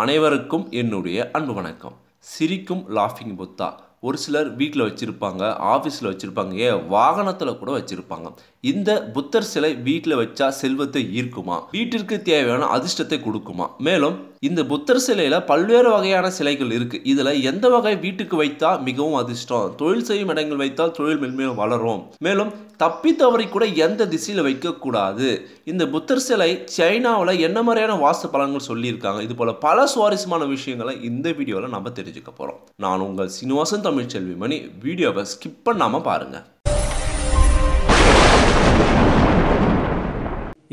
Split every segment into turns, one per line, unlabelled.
அனைவருக்கும் என்னுடைய அன்பு வணக்கம் சிரிக்கும் லாஃபிங் புத்தா ஒரு சிலர் வீட்டில் வச்சுருப்பாங்க ஆஃபீஸில் வச்சுருப்பாங்க ஏன் வாகனத்தில் கூட வச்சுருப்பாங்க இந்த புத்தர் சிலை வீட்டில் வச்சா செல்வத்தை ஈர்க்குமா வீட்டிற்கு தேவையான அதிர்ஷ்டத்தை கொடுக்குமா மேலும் இந்த புத்தர் சிலையில் பல்வேறு வகையான சிலைகள் இருக்குது இதில் எந்த வகை வீட்டுக்கு வைத்தால் மிகவும் அதிர்ஷ்டம் தொழில் செய்யும் இடங்கள் வைத்தால் தொழில் மென்மேலும் வளரும் மேலும் தப்பி தவறி கூட எந்த திசையில் வைக்கக்கூடாது இந்த புத்தர் சிலை சைனாவில் என்ன மாதிரியான வாசு பலன்கள் சொல்லியிருக்காங்க இது போல பல சுவாரஸ்யமான விஷயங்களை இந்த வீடியோவில் நம்ம தெரிஞ்சுக்க போகிறோம் நான் உங்கள் சீனிவாசன் தமிழ் செல்விமணி வீடியோவை ஸ்கிப் பண்ணாமல் பாருங்கள்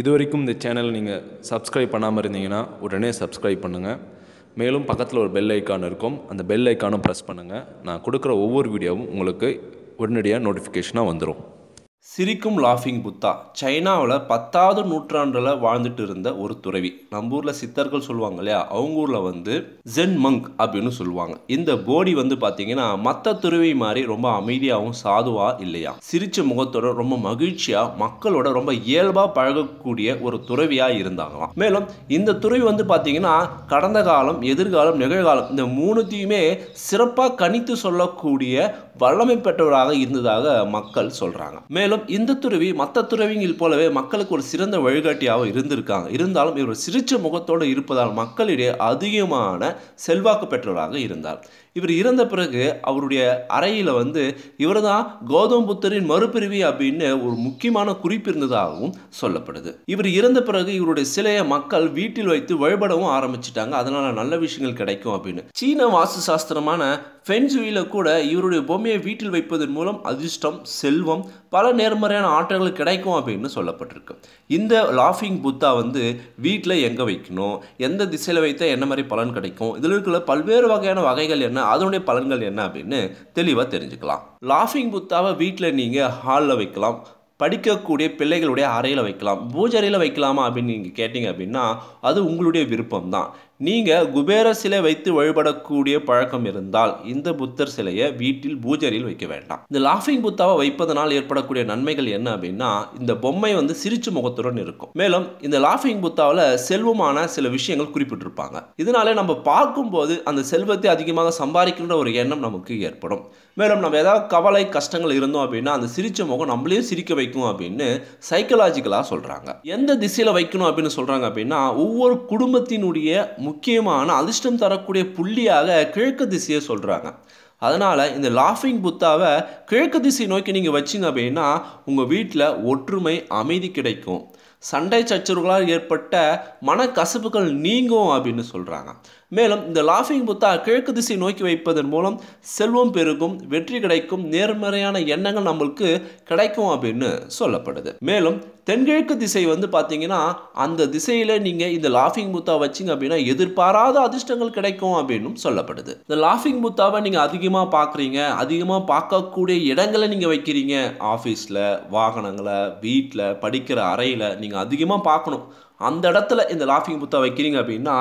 இது வரைக்கும் இந்த சேனல் நீங்கள் சப்ஸ்கிரைப் பண்ணாமல் இருந்தீங்கன்னா உடனே சப்ஸ்கிரைப் பண்ணுங்கள் மேலும் பக்கத்தில் ஒரு பெல் ஐக்கான் இருக்கும் அந்த பெல் ஐக்கானும் ப்ரெஸ் பண்ணுங்கள் நான் கொடுக்குற ஒவ்வொரு வீடியோவும் உங்களுக்கு உடனடியாக நோட்டிஃபிகேஷனாக வந்துடும் சிரிக்கும் லாஃபிங் புத்தா சைனாவில் பத்தாவது நூற்றாண்டில் வாழ்ந்துட்டு இருந்த ஒரு துறவி நம்ம ஊரில் சித்தர்கள் சொல்லுவாங்க இல்லையா அவங்க ஊரில் வந்து ஜென் மங்க் அப்படின்னு சொல்லுவாங்க இந்த போடி வந்து பார்த்தீங்கன்னா மற்ற துறவி மாதிரி ரொம்ப அமைதியாகவும் சாதுவாக இல்லையா சிரிச்ச முகத்தோட ரொம்ப மகிழ்ச்சியாக மக்களோட ரொம்ப இயல்பாக பழகக்கூடிய ஒரு துறவியாக இருந்தாங்களாம் மேலும் இந்த துறவி வந்து பார்த்தீங்கன்னா கடந்த காலம் எதிர்காலம் நிகழ்காலம் இந்த மூணுத்தையுமே சிறப்பாக கணித்து சொல்லக்கூடிய வல்லமை பெற்றவராக இருந்ததாக மக்கள் சொல்கிறாங்க மேலும் இந்த துறவி மற்ற துறவிகள் போலவே மக்களுக்கு ஒரு சிறந்த வழிகாட்டியாக இருந்திருக்காங்க இருந்தாலும் இவர் சிரிச்ச முகத்தோடு இருப்பதால் மக்களிடையே அதிகமான செல்வாக்கு பெற்றவராக இருந்தார் இவர் இறந்த பிறகு அவருடைய அறையில் வந்து இவர் தான் கௌதம் புத்தரின் மறுபிரிவி அப்படின்னு ஒரு முக்கியமான குறிப்பு இருந்ததாகவும் சொல்லப்படுது இவர் இறந்த பிறகு இவருடைய சிலையை மக்கள் வீட்டில் வைத்து வழிபடவும் ஆரம்பிச்சிட்டாங்க அதனால் நல்ல விஷயங்கள் கிடைக்கும் அப்படின்னு சீன வாஸ்து சாஸ்திரமான ஃபென்சுவியில் கூட இவருடைய பொம்மையை வீட்டில் வைப்பதன் மூலம் அதிர்ஷ்டம் செல்வம் பல நேர்மறையான ஆற்றல்கள் கிடைக்கும் அப்படின்னு சொல்லப்பட்டிருக்கு இந்த லாஃபிங் புத்தா வந்து வீட்டில் எங்கே வைக்கணும் எந்த திசையில் வைத்தால் என்ன மாதிரி பலன் கிடைக்கும் இதில் இருக்கிற பல்வேறு வகையான வகைகள் என்ன அதனுடைய பலன்கள் என்ன அப்படின்னு தெளிவாக தெரிஞ்சுக்கலாம் லாஃபிங் புத்தாவை வீட்டில் நீங்கள் ஹாலில் வைக்கலாம் படிக்கக்கூடிய பிள்ளைகளுடைய அறையில் வைக்கலாம் பூஜை அறையில் வைக்கலாமா அப்படின்னு நீங்கள் கேட்டிங்க அப்படின்னா அது உங்களுடைய விருப்பம் தான் நீங்கள் குபேர சிலை வைத்து வழிபடக்கூடிய பழக்கம் இருந்தால் இந்த புத்தர் சிலையை வீட்டில் பூஜரியில் வைக்க வேண்டாம் இந்த லாஃபிங் புத்தாவை வைப்பதனால் ஏற்படக்கூடிய நன்மைகள் என்ன அப்படின்னா இந்த பொம்மை வந்து சிரிச்சு முகத்துடன் இருக்கும் மேலும் இந்த லாஃபிங் புத்தாவில் செல்வமான சில விஷயங்கள் குறிப்பிட்டிருப்பாங்க இதனால நம்ம பார்க்கும்போது அந்த செல்வத்தை அதிகமாக சம்பாதிக்கின்ற ஒரு எண்ணம் நமக்கு ஏற்படும் மேலும் நம்ம ஏதாவது கவலை கஷ்டங்கள் இருந்தோம் அப்படின்னா அந்த சிரிச்ச முகம் நம்மளையும் சிரிக்க வைக்கும் அப்படின்னு சைக்கலாஜிக்கலாக சொல்கிறாங்க எந்த திசையில் வைக்கணும் அப்படின்னு சொல்கிறாங்க அப்படின்னா ஒவ்வொரு குடும்பத்தினுடைய முக்கியமான அதிர்ஷ்டம் தரக்கூடிய புள்ளியாக கிழக்கு திசையை சொல்கிறாங்க அதனால் இந்த லாஃபிங் புத்தாவை கிழக்கு திசை நோக்கி நீங்கள் வச்சிங்க அப்படின்னா உங்கள் வீட்டில் ஒற்றுமை அமைதி கிடைக்கும் சண்டை சச்சரவுகளால் ஏற்பட்ட மனக்கசப்புகள் நீங்கும் அப்படின்னு சொல்கிறாங்க மேலும் இந்த லாஃபிங் புத்தா கிழக்கு திசை நோக்கி வைப்பதன் மூலம் செல்வம் பெருகும் வெற்றி கிடைக்கும் நேர்மறையான எண்ணங்கள் நம்மளுக்கு கிடைக்கும் அப்படின்னு சொல்லப்படுது மேலும் தென்கிழக்கு திசை வந்து பார்த்தீங்கன்னா அந்த திசையில் நீங்கள் இந்த லாஃபிங் புத்தா வச்சிங்க அப்படின்னா எதிர்பாராத அதிர்ஷ்டங்கள் கிடைக்கும் அப்படின்னும் சொல்லப்படுது இந்த லாஃபிங் புத்தாவை நீங்கள் அதிகமாக பார்க்குறீங்க அதிகமாக பார்க்கக்கூடிய இடங்களை நீங்கள் வைக்கிறீங்க ஆஃபீஸில் வாகனங்களை வீட்டில் படிக்கிற அறையில் நீங்கள் அதிகமாக பார்க்கணும் அந்த இடத்துல இந்த லாஃபிங் புத்தா வைக்கிறீங்க அப்படின்னா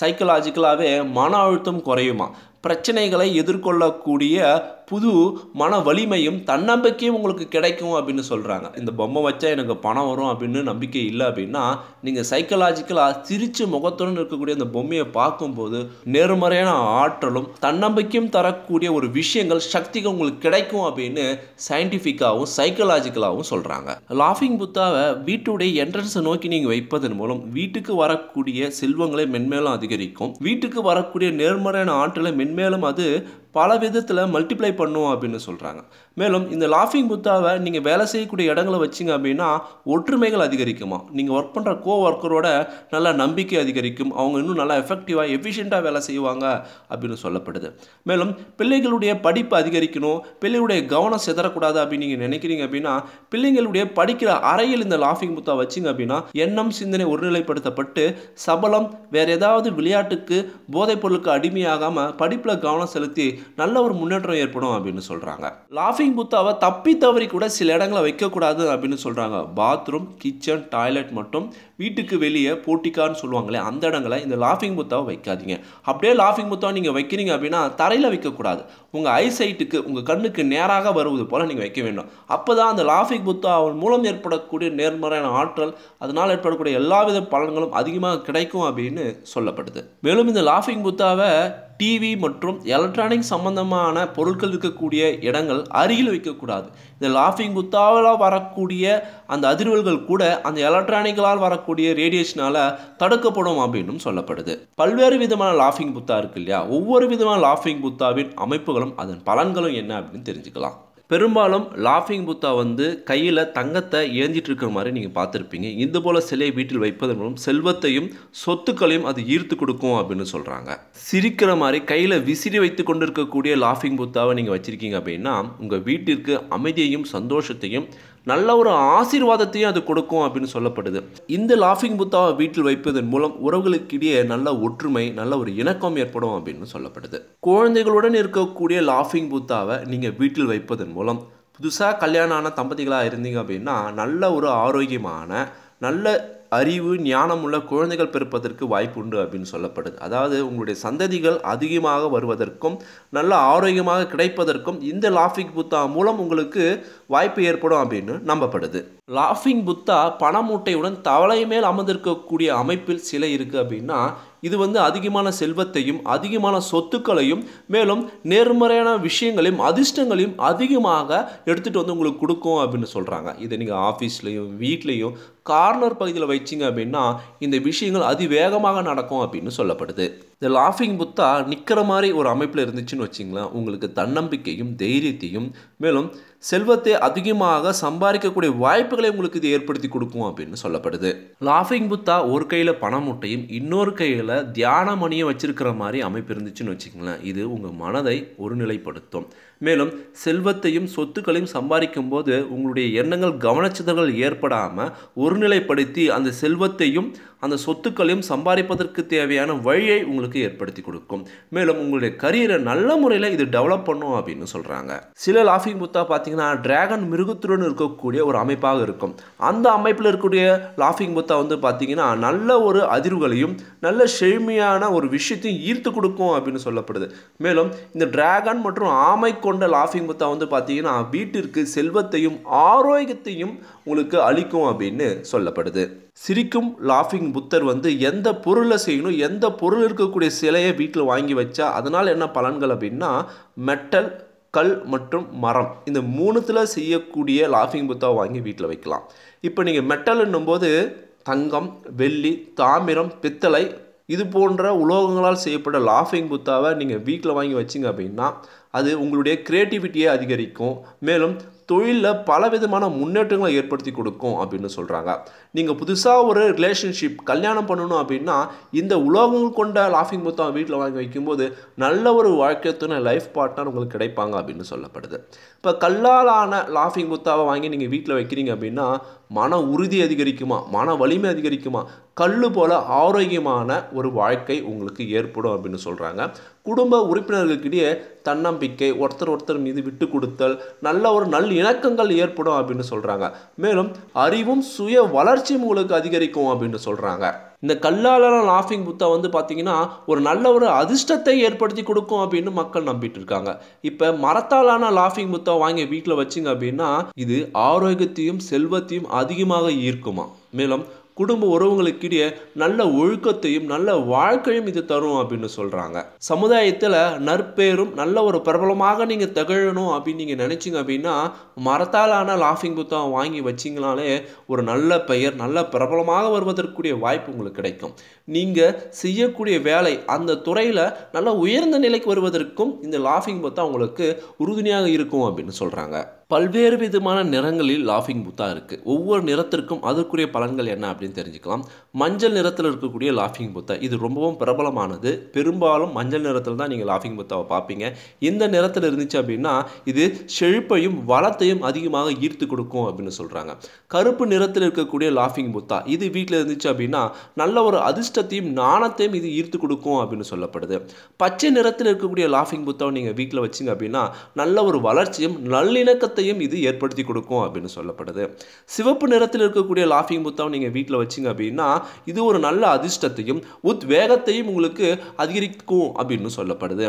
சைக்கலாஜிக்கலாகவே மன அழுத்தம் குறையுமா பிரச்சனைகளை எதிர்கொள்ளக்கூடிய புது மன வலிமையும் தன்னம்பிக்கையும் உங்களுக்கு கிடைக்கும் அப்படின்னு சொல்கிறாங்க இந்த பொம்மை வச்சா எனக்கு பணம் வரும் அப்படின்னு நம்பிக்கை இல்லை அப்படின்னா நீங்கள் சைக்கலாஜிக்கலாக சிரித்து முகத்துடன் இருக்கக்கூடிய அந்த பொம்மையை பார்க்கும்போது நேர்மறையான ஆற்றலும் தன்னம்பிக்கையும் தரக்கூடிய ஒரு விஷயங்கள் சக்திகள் உங்களுக்கு கிடைக்கும் அப்படின்னு சயின்டிஃபிக்காகவும் சைக்கலாஜிக்கலாகவும் சொல்கிறாங்க லாஃபிங் புத்தாவை வீட்டுடைய என்ட்ரன்ஸை நோக்கி நீங்கள் வைப்பதன் மூலம் வீட்டுக்கு வரக்கூடிய செல்வங்களை மென்மேலும் அதிகரிக்கும் வீட்டுக்கு வரக்கூடிய நேர்மறையான ஆற்றலை மென்மேலும் அது பல விதத்தில் மல்டிப்ளை பண்ணும் அப்படின்னு சொல்கிறாங்க மேலும் இந்த லாஃபிங் புத்தாவை நீங்கள் வேலை செய்யக்கூடிய இடங்களை வச்சிங்க அப்படின்னா ஒற்றுமைகள் அதிகரிக்குமா நீங்கள் ஒர்க் பண்ணுற கோ ஒர்க்கரோட நல்லா நம்பிக்கை அதிகரிக்கும் அவங்க இன்னும் நல்லா எஃபெக்டிவாக எஃபிஷியண்ட்டாக வேலை செய்வாங்க அப்படின்னு சொல்லப்படுது மேலும் பிள்ளைகளுடைய படிப்பு அதிகரிக்கணும் பிள்ளைகளுடைய கவனம் சிதறக்கூடாது அப்படின்னு நீங்கள் நினைக்கிறீங்க அப்படின்னா பிள்ளைங்களுடைய படிக்கிற அறையில் இந்த லாஃபிங் புத்தா வச்சிங்க அப்படின்னா எண்ணம் சிந்தனை ஒருநிலைப்படுத்தப்பட்டு சபலம் வேறு ஏதாவது விளையாட்டுக்கு போதைப் பொருளுக்கு அடிமையாகாமல் படிப்பில் கவனம் செலுத்தி நல்ல ஒரு முன்னேற்றம் ஏற்படும் அப்படின்னு சொல்கிறாங்க லாஃபிங் புத்தாவை தப்பி தவறி கூட சில இடங்களை வைக்கக்கூடாது அப்படின்னு சொல்கிறாங்க பாத்ரூம் கிச்சன் டாய்லெட் மட்டும் வீட்டுக்கு வெளியே போட்டிக்கான்னு சொல்லுவாங்களே அந்த இடங்களை இந்த லாஃபிங் புத்தாவை வைக்காதீங்க அப்படியே லாஃபிங் புத்தாவை நீங்கள் வைக்கிறீங்க அப்படின்னா தரையில் வைக்கக்கூடாது உங்கள் ஐசைட்டுக்கு உங்கள் கண்ணுக்கு நேராக வருவது போல் நீங்கள் வைக்க வேண்டும் அப்போ தான் அந்த லாஃபிங் புத்தாவின் மூலம் ஏற்படக்கூடிய நேர்மறையான ஆற்றல் அதனால் ஏற்படக்கூடிய எல்லாவித பலன்களும் அதிகமாக கிடைக்கும் அப்படின்னு சொல்லப்படுது மேலும் இந்த லாஃபிங் புத்தாவை டிவி மற்றும் எலக்ட்ரானிக் சம்பந்தமான பொருட்கள் இருக்கக்கூடிய இடங்கள் அருகில் வைக்கக்கூடாது இந்த லாஃபிங் குத்தாவில் வரக்கூடிய அந்த அதிர்வுகள் கூட அந்த எலக்ட்ரானிக்கலால் வரக்கூடிய ரேடியேஷனால் தடுக்கப்படும் அப்படின்னு சொல்லப்படுது பல்வேறு விதமான லாஃபிங் புத்தா இருக்கு இல்லையா ஒவ்வொரு விதமான லாஃபிங் புத்தாவின் அமைப்புகளும் அதன் பலன்களும் என்ன அப்படின்னு தெரிஞ்சுக்கலாம் பெரும்பாலும் லாஃபிங் புத்தா வந்து கையில் தங்கத்தை ஏந்திட்டு இருக்கிற மாதிரி நீங்கள் பார்த்துருப்பீங்க இந்த போல் சிலையை வீட்டில் வைப்பதன் மூலம் செல்வத்தையும் சொத்துக்களையும் அது ஈர்த்து கொடுக்கும் அப்படின்னு சொல்கிறாங்க சிரிக்கிற மாதிரி கையில் விசிறி வைத்து கொண்டிருக்கக்கூடிய லாஃபிங் புத்தாவை நீங்கள் வச்சுருக்கீங்க அப்படின்னா உங்கள் வீட்டிற்கு அமைதியையும் சந்தோஷத்தையும் நல்ல ஒரு ஆசீர்வாதத்தையும் அது கொடுக்கும் அப்படின்னு சொல்லப்படுது இந்த லாஃபிங் புத்தாவை வீட்டில் வைப்பதன் மூலம் உறவுகளுக்கிடையே நல்ல ஒற்றுமை நல்ல ஒரு இணக்கம் ஏற்படும் அப்படின்னு சொல்லப்படுது குழந்தைகளுடன் இருக்கக்கூடிய லாஃபிங் புத்தாவை நீங்கள் வீட்டில் வைப்பதன் மூலம் புதுசாக கல்யாணம் ஆன தம்பதிகளாக இருந்தீங்க அப்படின்னா நல்ல ஒரு ஆரோக்கியமான நல்ல அறிவு ஞானமுள்ள குழந்தைகள் பிறப்பதற்கு வாய்ப்பு உண்டு அப்படின்னு சொல்லப்படுது அதாவது உங்களுடைய சந்ததிகள் அதிகமாக வருவதற்கும் நல்ல ஆரோக்கியமாக கிடைப்பதற்கும் இந்த லாஃபிங் புத்தா மூலம் உங்களுக்கு வாய்ப்பு ஏற்படும் அப்படின்னு நம்பப்படுது லாஃபிங் புத்தா பணமூட்டையுடன் தவளை மேல் அமர்ந்திருக்கக்கூடிய அமைப்பில் சிலை இருக்குது அப்படின்னா இது வந்து அதிகமான செல்வத்தையும் அதிகமான சொத்துக்களையும் மேலும் நேர்மறையான விஷயங்களையும் அதிர்ஷ்டங்களையும் அதிகமாக எடுத்துகிட்டு வந்து உங்களுக்கு கொடுக்கும் அப்படின்னு சொல்கிறாங்க இதை நீங்கள் ஆஃபீஸ்லேயும் வீட்லேயும் கார்னர் பகுதியில் வச்சிங்க அப்படின்னா இந்த விஷயங்கள் அதிவேகமாக நடக்கும் அப்படின்னு சொல்லப்படுது இந்த லாஃபிங் புத்தா நிற்கிற மாதிரி ஒரு அமைப்பில் இருந்துச்சுன்னு வச்சிங்களேன் உங்களுக்கு தன்னம்பிக்கையும் தைரியத்தையும் மேலும் செல்வத்தை அதிகமாக சம்பாதிக்கக்கூடிய வாய்ப்புகளை உங்களுக்கு இது ஏற்படுத்தி கொடுக்கும் அப்படின்னு சொல்லப்படுது லாஃபிங் புத்தா ஒரு கையில் பண முட்டையும் இன்னொரு கையில் தியான மணியும் வச்சிருக்கிற மாதிரி அமைப்பு இருந்துச்சுன்னு வச்சுக்கங்களேன் இது உங்கள் மனதை ஒருநிலைப்படுத்தும் மேலும் செல்வத்தையும் சொத்துக்களையும் சம்பாதிக்கும் போது உங்களுடைய எண்ணங்கள் கவனச்சிதழ்கள் ஏற்படாமல் ஒரு ஒருநிலைப்படுத்தி அந்த செல்வத்தையும் அந்த சொத்துக்களையும் சம்பாதிப்பதற்கு தேவையான வழியை உங்களுக்கு ஏற்படுத்தி கொடுக்கும் மேலும் உங்களுடைய கரியரை நல்ல முறையில் இது டெவலப் பண்ணும் அப்படின்னு சொல்கிறாங்க சில லாஃபிங் புத்தா பார்த்தீங்கன்னா டிராகன் மிருகத்துடன் இருக்கக்கூடிய ஒரு அமைப்பாக இருக்கும் அந்த அமைப்பில் இருக்கக்கூடிய லாஃபிங் புத்தா வந்து பார்த்தீங்கன்னா நல்ல ஒரு அதிர்வுகளையும் நல்ல செழுமையான ஒரு விஷயத்தையும் ஈர்த்து கொடுக்கும் அப்படின்னு சொல்லப்படுது மேலும் இந்த டிராகன் மற்றும் ஆமை கொண்ட லாஃபிங் புத்தா வந்து பார்த்தீங்கன்னா வீட்டிற்கு செல்வத்தையும் ஆரோக்கியத்தையும் உங்களுக்கு அளிக்கும் அப்படின்னு சொல்லப்படுது சிரிக்கும் லாஃபிங் புத்தர் வந்து எந்த பொருளை செய்யணும் எந்த பொருள் இருக்கக்கூடிய சிலையை வீட்டில் வாங்கி வச்சா அதனால் என்ன பலன்கள் அப்படின்னா மெட்டல் கல் மற்றும் மரம் இந்த மூணுத்தில் செய்யக்கூடிய லாஃபிங் புத்தா வாங்கி வீட்டில் வைக்கலாம் இப்போ நீங்கள் மெட்டல் என்னும்போது தங்கம் வெள்ளி தாமிரம் பித்தளை இது போன்ற உலோகங்களால் செய்யப்பட்ட லாஃபிங் புத்தாவை நீங்கள் வீட்டில் வாங்கி வச்சிங்க அப்படின்னா அது உங்களுடைய க்ரியேட்டிவிட்டியை அதிகரிக்கும் மேலும் தொழிலில் பல விதமான முன்னேற்றங்களை ஏற்படுத்தி கொடுக்கும் அப்படின்னு சொல்கிறாங்க நீங்கள் புதுசாக ஒரு ரிலேஷன்ஷிப் கல்யாணம் பண்ணணும் அப்படின்னா இந்த உலோகங்கள் கொண்ட லாஃபிங் புத்தகம் வீட்டில் வாங்கி வைக்கும்போது நல்ல ஒரு வாழ்க்கை லைஃப் பார்ட்னர் உங்களுக்கு கிடைப்பாங்க அப்படின்னு சொல்லப்படுது இப்போ கல்லாலான லாஃபிங் புத்தாவை வாங்கி நீங்கள் வீட்டில் வைக்கிறீங்க அப்படின்னா மன உறுதி அதிகரிக்குமா மன வலிமை அதிகரிக்குமா கல் போல ஆரோக்கியமான ஒரு வாழ்க்கை உங்களுக்கு ஏற்படும் அப்படின்னு சொல்கிறாங்க குடும்ப உறுப்பினர்களுக்கிடையே தன்னம்பிக்கை ஒருத்தர் ஒருத்தர் மீது விட்டு கொடுத்தல் நல்ல ஒரு நல் இணக்கங்கள் ஏற்படும் அப்படின்னு சொல்கிறாங்க மேலும் அறிவும் சுய வளர்ச்சியும் உங்களுக்கு அதிகரிக்கும் அப்படின்னு சொல்கிறாங்க இந்த கல்லாலலாம் லாஃபிங் புத்தா வந்து பார்த்தீங்கன்னா ஒரு நல்ல ஒரு அதிர்ஷ்டத்தை ஏற்படுத்தி கொடுக்கும் அப்படின்னு மக்கள் நம்பிட்டு இருக்காங்க இப்போ மரத்தாலான லாஃபிங் புத்தா வாங்கி வீட்டில் வச்சிங்க அப்படின்னா இது ஆரோக்கியத்தையும் செல்வத்தையும் அதிகமாக ஈர்க்குமா மேலும் குடும்ப உறவுகளுக்கிடையே நல்ல ஒழுக்கத்தையும் நல்ல வாழ்க்கையும் இது தரும் அப்படின்னு சொல்கிறாங்க சமுதாயத்தில் நற்பேரும் நல்ல ஒரு பிரபலமாக நீங்கள் திகழணும் அப்படின்னு நீங்கள் நினச்சிங்க அப்படின்னா மரத்தாலான லாஃபிங் புத்தகம் வாங்கி வச்சிங்கனாலே ஒரு நல்ல பெயர் நல்ல பிரபலமாக வருவதற்குரிய வாய்ப்பு உங்களுக்கு கிடைக்கும் நீங்கள் செய்யக்கூடிய வேலை அந்த துறையில் நல்ல உயர்ந்த நிலைக்கு வருவதற்கும் இந்த லாஃபிங் புத்தகம் உங்களுக்கு உறுதுணையாக இருக்கும் அப்படின்னு சொல்கிறாங்க பல்வேறு விதமான நிறங்களில் லாஃபிங் புத்தா இருக்குது ஒவ்வொரு நிறத்திற்கும் அதற்குரிய பலன்கள் என்ன அப்படின்னு தெரிஞ்சுக்கலாம் மஞ்சள் நிறத்தில் இருக்கக்கூடிய லாஃபிங் புத்தா இது ரொம்பவும் பிரபலமானது பெரும்பாலும் மஞ்சள் நிறத்தில் தான் நீங்கள் லாஃபிங் புத்தாவை பார்ப்பீங்க இந்த நிறத்தில் இருந்துச்சு அப்படின்னா இது செழிப்பையும் வளத்தையும் பணத்தையும் அதிகமாக ஈர்த்து கொடுக்கும் அப்படின்னு சொல்கிறாங்க கருப்பு நிறத்தில் இருக்கக்கூடிய லாஃபிங் புத்தா இது வீட்டில் இருந்துச்சு அப்படின்னா நல்ல ஒரு அதிர்ஷ்டத்தையும் நாணத்தையும் இது ஈர்த்து கொடுக்கும் அப்படின்னு சொல்லப்படுது பச்சை நிறத்தில் இருக்கக்கூடிய லாஃபிங் புத்தாவை நீங்கள் வீட்டில் வச்சிங்க அப்படின்னா நல்ல ஒரு வளர்ச்சியும் நல்லிணக்கத்தையும் இது ஏற்படுத்தி கொடுக்கும் அப்படின்னு சொல்லப்படுது சிவப்பு நிறத்தில் இருக்கக்கூடிய லாஃபிங் புத்தாவை நீங்கள் வீட்டில் வச்சிங்க அப்படின்னா இது ஒரு நல்ல அதிர்ஷ்டத்தையும் உத்வேகத்தையும் உங்களுக்கு அதிகரிக்கும் அப்படின்னு சொல்லப்படுது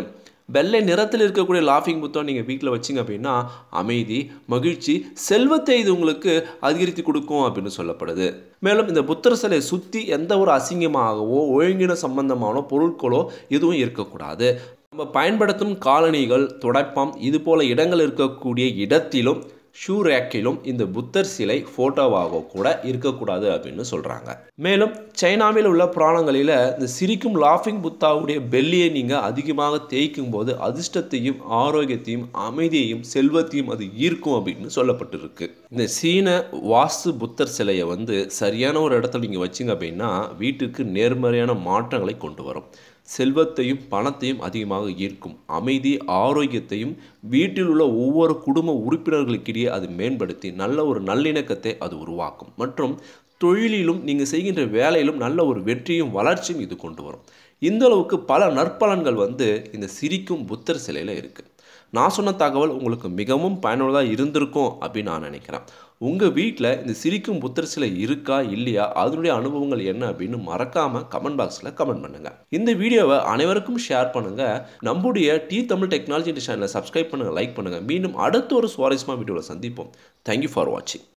வெள்ளை நிறத்தில் இருக்கக்கூடிய லாஃபிங் புத்தம் நீங்கள் வீட்டில் வச்சிங்க அப்படின்னா அமைதி மகிழ்ச்சி செல்வத்தை இது உங்களுக்கு அதிகரித்து கொடுக்கும் அப்படின்னு சொல்லப்படுது மேலும் இந்த புத்தர் சிலையை சுற்றி எந்த ஒரு அசிங்கமாகவோ ஒழுங்கின சம்பந்தமான பொருட்களோ எதுவும் இருக்கக்கூடாது நம்ம பயன்படுத்தும் காலனிகள் தொடப்பம் இது போல இடங்கள் இருக்கக்கூடிய இடத்திலும் ஷூ ரேக்கிலும் இந்த புத்தர் சிலை ஃபோட்டோவாக கூட இருக்கக்கூடாது அப்படின்னு சொல்கிறாங்க மேலும் சைனாவில் உள்ள புராணங்களில் இந்த சிரிக்கும் லாஃபிங் புத்தாவுடைய பெல்லியை நீங்கள் அதிகமாக தேய்க்கும் போது அதிர்ஷ்டத்தையும் ஆரோக்கியத்தையும் அமைதியையும் செல்வத்தையும் அது ஈர்க்கும் அப்படின்னு சொல்லப்பட்டிருக்கு இந்த சீன வாஸ்து புத்தர் சிலையை வந்து சரியான ஒரு இடத்துல நீங்கள் வச்சிங்க அப்படின்னா வீட்டுக்கு நேர்மறையான மாற்றங்களை கொண்டு வரும் செல்வத்தையும் பணத்தையும் அதிகமாக ஈர்க்கும் அமைதி ஆரோக்கியத்தையும் வீட்டில் உள்ள ஒவ்வொரு குடும்ப உறுப்பினர்களுக்கிடையே அது மேம்படுத்தி நல்ல ஒரு நல்லிணக்கத்தை அது உருவாக்கும் மற்றும் தொழிலிலும் நீங்கள் செய்கின்ற வேலையிலும் நல்ல ஒரு வெற்றியும் வளர்ச்சியும் இது கொண்டு வரும் இந்த அளவுக்கு பல நற்பலன்கள் வந்து இந்த சிரிக்கும் புத்தர் சிலையில் இருக்குது நான் சொன்ன தகவல் உங்களுக்கு மிகவும் பயனுள்ளதாக இருந்திருக்கும் அப்படின்னு நான் நினைக்கிறேன் உங்கள் வீட்டில் இந்த சிரிக்கும் புத்தர் சிலை இருக்கா இல்லையா அதனுடைய அனுபவங்கள் என்ன அப்படின்னு மறக்காமல் கமெண்ட் பாக்ஸில் கமெண்ட் பண்ணுங்கள் இந்த வீடியோவை அனைவருக்கும் ஷேர் பண்ணுங்கள் நம்முடைய டி தமிழ் டெக்னாலஜி சேனலை சப்ஸ்கிரைப் பண்ணுங்கள் லைக் பண்ணுங்கள் மீண்டும் அடுத்த ஒரு சுவாரஸ்யமாக வீடியோவில் சந்திப்போம் தேங்க்யூ ஃபார் வாட்சிங்